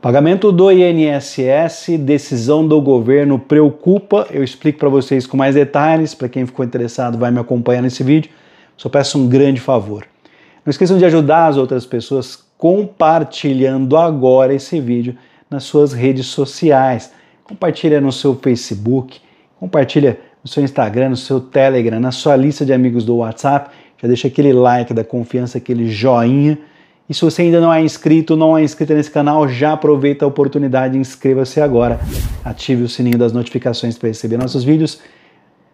Pagamento do INSS, decisão do governo preocupa. Eu explico para vocês com mais detalhes. Para quem ficou interessado, vai me acompanhar nesse vídeo. Só peço um grande favor. Não esqueçam de ajudar as outras pessoas compartilhando agora esse vídeo nas suas redes sociais. Compartilha no seu Facebook, compartilha no seu Instagram, no seu Telegram, na sua lista de amigos do WhatsApp. Já deixa aquele like da confiança, aquele joinha e se você ainda não é inscrito, não é inscrito nesse canal, já aproveita a oportunidade, e inscreva-se agora, ative o sininho das notificações para receber nossos vídeos,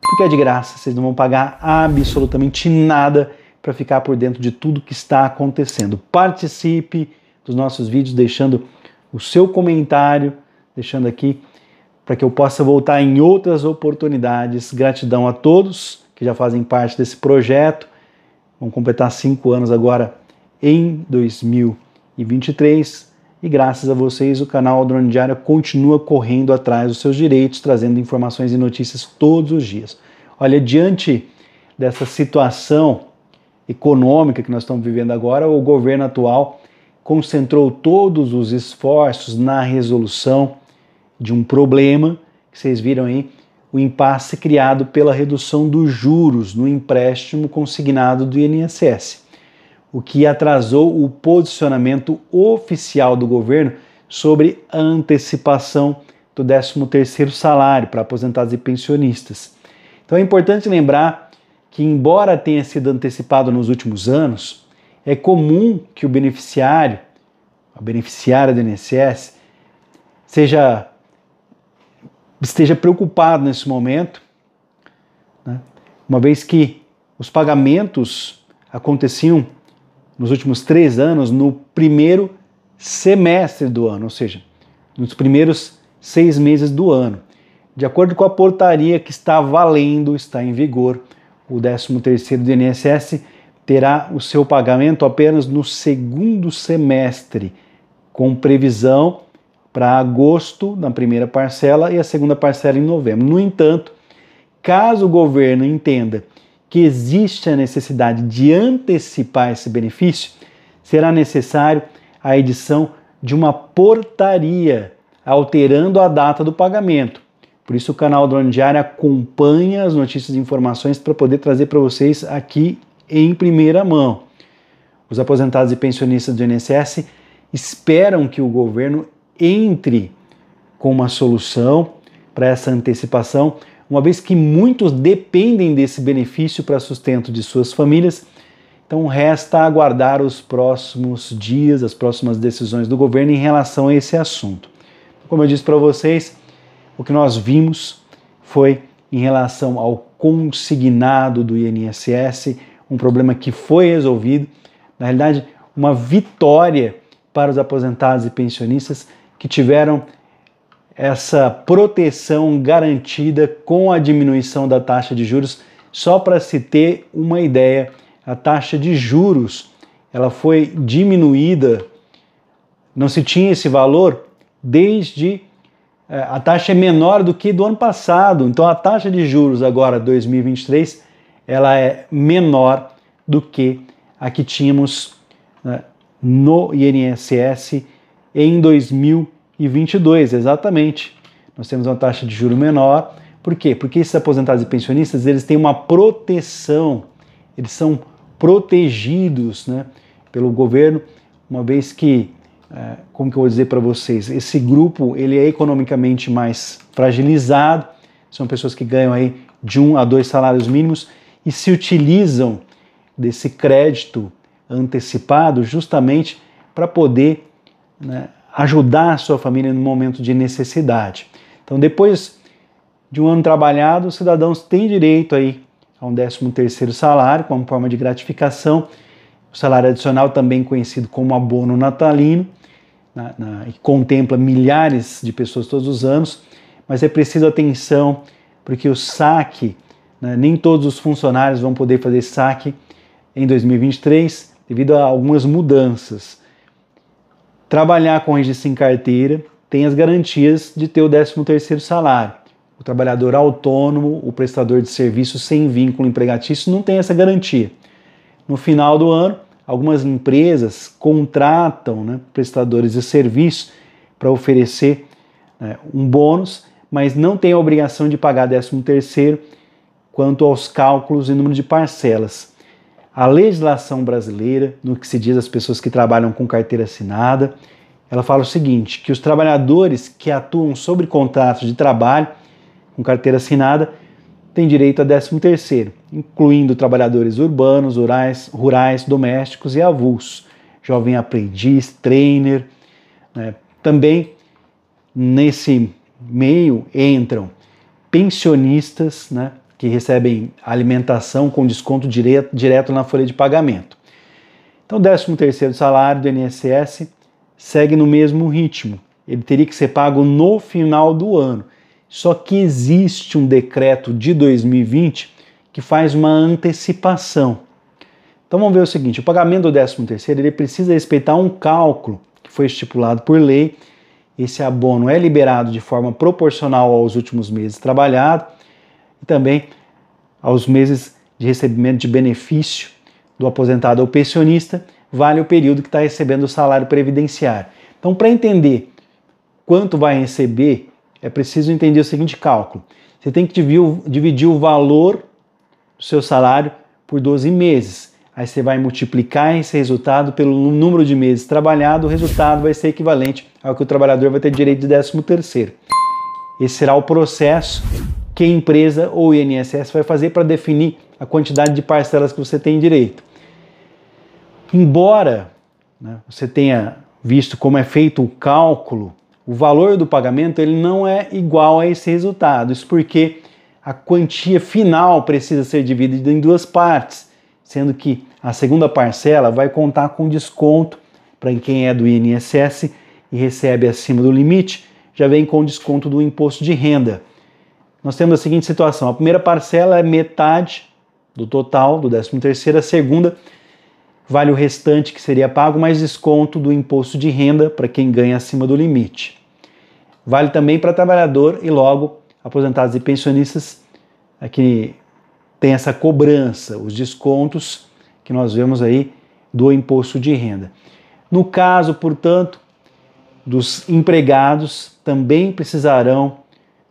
porque é de graça, vocês não vão pagar absolutamente nada para ficar por dentro de tudo que está acontecendo. Participe dos nossos vídeos deixando o seu comentário, deixando aqui para que eu possa voltar em outras oportunidades. Gratidão a todos que já fazem parte desse projeto. Vamos completar cinco anos agora em 2023. E graças a vocês, o canal Drone Diário continua correndo atrás dos seus direitos, trazendo informações e notícias todos os dias. Olha, diante dessa situação econômica que nós estamos vivendo agora, o governo atual concentrou todos os esforços na resolução de um problema que vocês viram aí, o impasse criado pela redução dos juros no empréstimo consignado do INSS o que atrasou o posicionamento oficial do governo sobre a antecipação do 13º salário para aposentados e pensionistas. Então é importante lembrar que embora tenha sido antecipado nos últimos anos, é comum que o beneficiário, a beneficiária do INSS, seja esteja preocupado nesse momento, né? uma vez que os pagamentos aconteciam nos últimos três anos no primeiro semestre do ano, ou seja, nos primeiros seis meses do ano. De acordo com a portaria que está valendo, está em vigor, o 13º do INSS terá o seu pagamento apenas no segundo semestre, com previsão para agosto na primeira parcela e a segunda parcela em novembro. No entanto, caso o governo entenda que existe a necessidade de antecipar esse benefício, será necessário a edição de uma portaria alterando a data do pagamento. Por isso o canal Drone Diário acompanha as notícias e informações para poder trazer para vocês aqui em primeira mão. Os aposentados e pensionistas do INSS esperam que o governo entre com uma solução para essa antecipação uma vez que muitos dependem desse benefício para sustento de suas famílias. Então resta aguardar os próximos dias, as próximas decisões do governo em relação a esse assunto. Como eu disse para vocês, o que nós vimos foi em relação ao consignado do INSS, um problema que foi resolvido, na realidade, uma vitória para os aposentados e pensionistas que tiveram essa proteção garantida com a diminuição da taxa de juros. Só para se ter uma ideia, a taxa de juros ela foi diminuída, não se tinha esse valor desde eh, a taxa é menor do que do ano passado. Então a taxa de juros agora 2023 ela é menor do que a que tínhamos né, no INSS em 2020 e 22, exatamente. Nós temos uma taxa de juro menor. Por quê? Porque esses aposentados e pensionistas, eles têm uma proteção, eles são protegidos né, pelo governo, uma vez que, é, como que eu vou dizer para vocês, esse grupo ele é economicamente mais fragilizado, são pessoas que ganham aí de um a dois salários mínimos e se utilizam desse crédito antecipado justamente para poder né, ajudar a sua família no momento de necessidade. Então, depois de um ano trabalhado, os cidadãos têm direito aí a um 13 terceiro salário como forma de gratificação, o salário adicional também conhecido como abono natalino, na, na, e contempla milhares de pessoas todos os anos, mas é preciso atenção porque o saque, né, nem todos os funcionários vão poder fazer saque em 2023 devido a algumas mudanças trabalhar com registro em carteira tem as garantias de ter o 13 terceiro salário. O trabalhador autônomo, o prestador de serviço sem vínculo empregatício não tem essa garantia. No final do ano, algumas empresas contratam né, prestadores de serviço para oferecer né, um bônus, mas não tem a obrigação de pagar 13 terceiro quanto aos cálculos e número de parcelas a legislação brasileira, no que se diz das pessoas que trabalham com carteira assinada, ela fala o seguinte: que os trabalhadores que atuam sobre contratos de trabalho com carteira assinada têm direito a 13 terceiro, incluindo trabalhadores urbanos, rurais, rurais domésticos e avulsos, jovem aprendiz, trainer. Né? Também nesse meio entram pensionistas, né? que recebem alimentação com desconto direto, direto na folha de pagamento. Então, o 13 salário do INSS segue no mesmo ritmo. Ele teria que ser pago no final do ano. Só que existe um decreto de 2020 que faz uma antecipação. Então vamos ver o seguinte, o pagamento do 13 ele precisa respeitar um cálculo que foi estipulado por lei. Esse abono é liberado de forma proporcional aos últimos meses trabalhados e também aos meses de recebimento de benefício do aposentado ou pensionista, vale o período que está recebendo o salário previdenciário. Então, para entender quanto vai receber, é preciso entender o seguinte cálculo. Você tem que dividir o valor do seu salário por 12 meses. Aí você vai multiplicar esse resultado pelo número de meses trabalhado, o resultado vai ser equivalente ao que o trabalhador vai ter direito de 13 terceiro. Esse será o processo que a empresa ou o INSS vai fazer para definir a quantidade de parcelas que você tem direito. Embora né, você tenha visto como é feito o cálculo, o valor do pagamento ele não é igual a esse resultado. Isso porque a quantia final precisa ser dividida em duas partes, sendo que a segunda parcela vai contar com desconto para quem é do INSS e recebe acima do limite, já vem com desconto do imposto de renda nós temos a seguinte situação: a primeira parcela é metade do total do 13 a segunda vale o restante que seria pago mais desconto do imposto de renda para quem ganha acima do limite. Vale também para trabalhador e logo aposentados e pensionistas é que tem essa cobrança, os descontos que nós vemos aí do imposto de renda. No caso, portanto, dos empregados também precisarão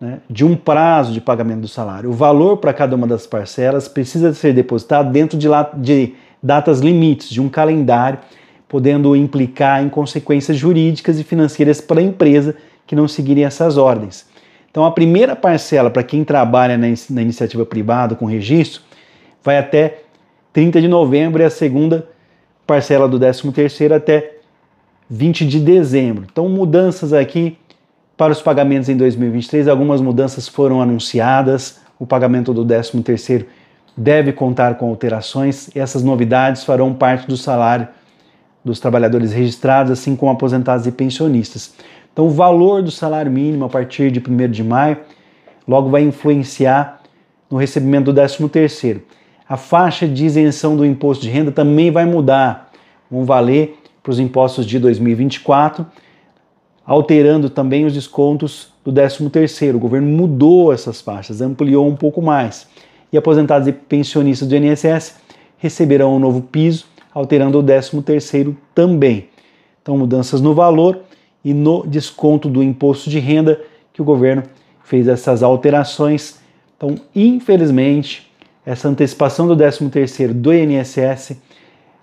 né, de um prazo de pagamento do salário. O valor para cada uma das parcelas precisa ser depositado dentro de, de datas limites, de um calendário, podendo implicar em consequências jurídicas e financeiras para a empresa que não seguirem essas ordens. Então, a primeira parcela para quem trabalha na, na iniciativa privada com registro vai até 30 de novembro e a segunda parcela do 13 até 20 de dezembro. Então, mudanças aqui para os pagamentos em 2023, algumas mudanças foram anunciadas. O pagamento do 13º deve contar com alterações e essas novidades farão parte do salário dos trabalhadores registrados, assim como aposentados e pensionistas. Então, o valor do salário mínimo a partir de 1 de maio logo vai influenciar no recebimento do 13º. A faixa de isenção do imposto de renda também vai mudar, vão valer para os impostos de 2024 alterando também os descontos do 13º. O governo mudou essas faixas, ampliou um pouco mais. E aposentados e pensionistas do INSS receberão um novo piso, alterando o 13º também. Então, mudanças no valor e no desconto do imposto de renda que o governo fez essas alterações. Então, infelizmente, essa antecipação do 13º do INSS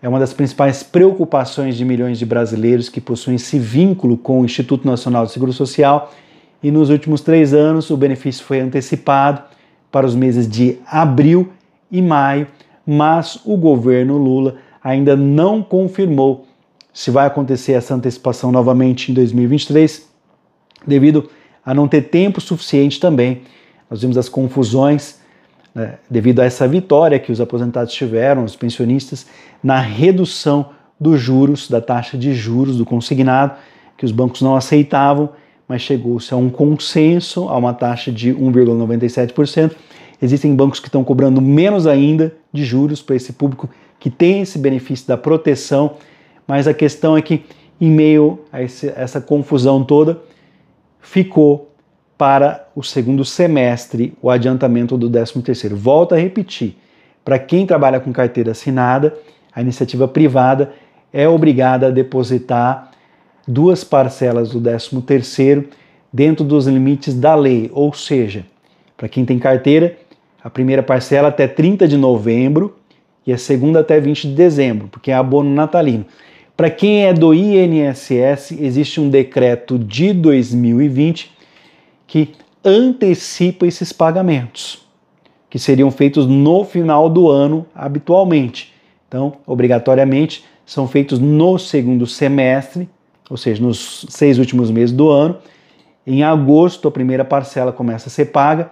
é uma das principais preocupações de milhões de brasileiros que possuem esse vínculo com o Instituto Nacional de Seguro Social. E nos últimos três anos, o benefício foi antecipado para os meses de abril e maio, mas o governo Lula ainda não confirmou se vai acontecer essa antecipação novamente em 2023, devido a não ter tempo suficiente também. Nós vimos as confusões né, devido a essa vitória que os aposentados tiveram, os pensionistas, na redução dos juros, da taxa de juros do consignado, que os bancos não aceitavam, mas chegou-se a um consenso, a uma taxa de 1,97%. Existem bancos que estão cobrando menos ainda de juros para esse público que tem esse benefício da proteção, mas a questão é que, em meio a esse, essa confusão toda, ficou para o segundo semestre o adiantamento do 13º. Volto a repetir, para quem trabalha com carteira assinada, a iniciativa privada é obrigada a depositar duas parcelas do 13º dentro dos limites da lei, ou seja, para quem tem carteira, a primeira parcela até 30 de novembro e a segunda até 20 de dezembro, porque é abono natalino. Para quem é do INSS, existe um decreto de 2020 que antecipa esses pagamentos, que seriam feitos no final do ano habitualmente. Então, obrigatoriamente, são feitos no segundo semestre, ou seja, nos seis últimos meses do ano. Em agosto, a primeira parcela começa a ser paga.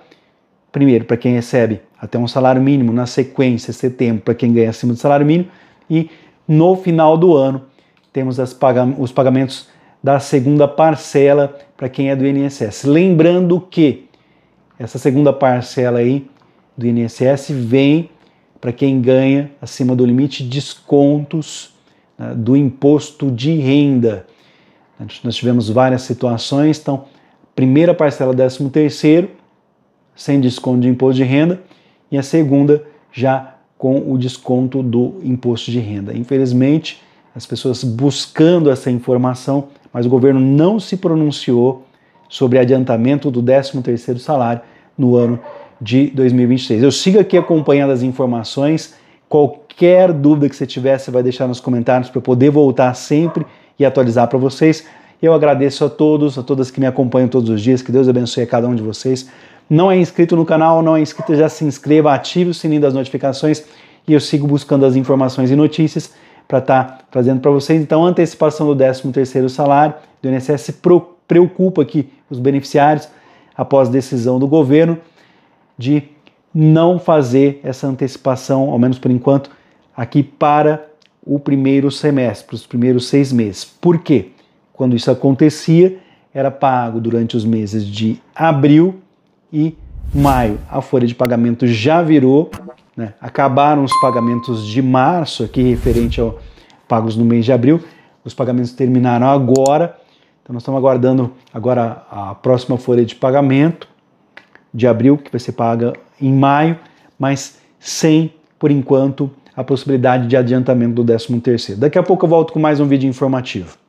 Primeiro, para quem recebe até um salário mínimo, na sequência, setembro, para quem ganha acima do salário mínimo. E no final do ano, temos os pagamentos da segunda parcela para quem é do INSS. Lembrando que essa segunda parcela aí do INSS vem para quem ganha acima do limite descontos né, do imposto de renda. Nós tivemos várias situações, então primeira parcela 13 terceiro sem desconto de imposto de renda e a segunda já com o desconto do imposto de renda. Infelizmente, as pessoas buscando essa informação mas o governo não se pronunciou sobre adiantamento do 13º salário no ano de 2026. Eu sigo aqui acompanhando as informações. Qualquer dúvida que você tiver, você vai deixar nos comentários para eu poder voltar sempre e atualizar para vocês. Eu agradeço a todos, a todas que me acompanham todos os dias. Que Deus abençoe a cada um de vocês. Não é inscrito no canal, não é inscrito, já se inscreva, ative o sininho das notificações e eu sigo buscando as informações e notícias para estar tá trazendo para vocês. Então, a antecipação do 13º salário do INSS preocupa aqui os beneficiários após decisão do governo de não fazer essa antecipação, ao menos por enquanto, aqui para o primeiro semestre, para os primeiros seis meses. Por quê? Quando isso acontecia, era pago durante os meses de abril e maio. A folha de pagamento já virou né? Acabaram os pagamentos de março, aqui referente ao pagos no mês de abril. Os pagamentos terminaram agora. Então nós estamos aguardando agora a próxima folha de pagamento de abril, que vai ser paga em maio, mas sem, por enquanto, a possibilidade de adiantamento do 13 terceiro. Daqui a pouco eu volto com mais um vídeo informativo.